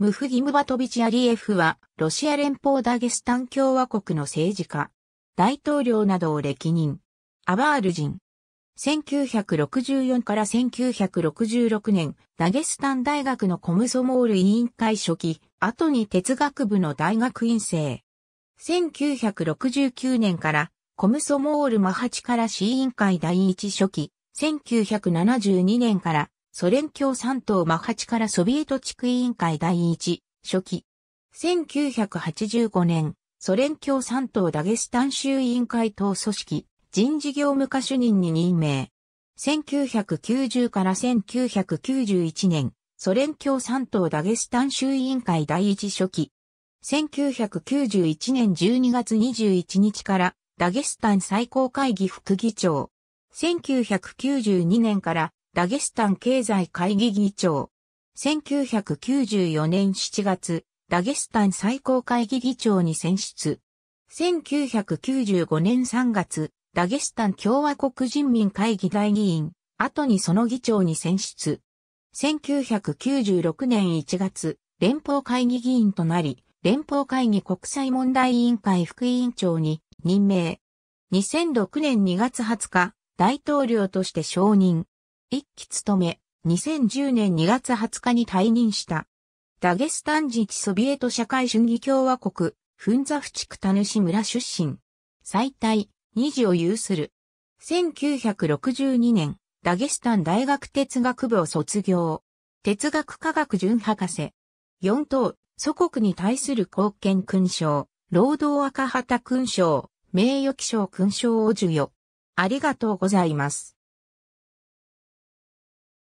ムフギムバトビチ・アリエフは、ロシア連邦ダゲスタン共和国の政治家、大統領などを歴任。アバール人。1964から1966年、ダゲスタン大学のコムソモール委員会初期、後に哲学部の大学院生。1969年から、コムソモールマハチカラ市委員会第一初期、1972年から、ソ連共産党マハチからソビエト地区委員会第一、初期。1985年、ソ連共産党ダゲスタン州委員会党組織、人事業務課主任に任命。1990から1991年、ソ連共産党ダゲスタン州委員会第一初期。1991年12月21日からダゲスタン最高会議副議長。1992年からダゲスタン経済会議議長。1994年7月、ダゲスタン最高会議議長に選出。1995年3月、ダゲスタン共和国人民会議代議員、後にその議長に選出。1996年1月、連邦会議議員となり、連邦会議国際問題委員会副委員長に任命。2006年2月20日、大統領として承認。一期務め、2010年2月20日に退任した。ダゲスタン自治ソビエト社会主義共和国、フンザフ地区ヌシ村出身。最大、二次を有する。1962年、ダゲスタン大学哲学部を卒業。哲学科学準博士。四等、祖国に対する貢献勲章、労働赤旗勲章、名誉記章勲章を授与。ありがとうございます。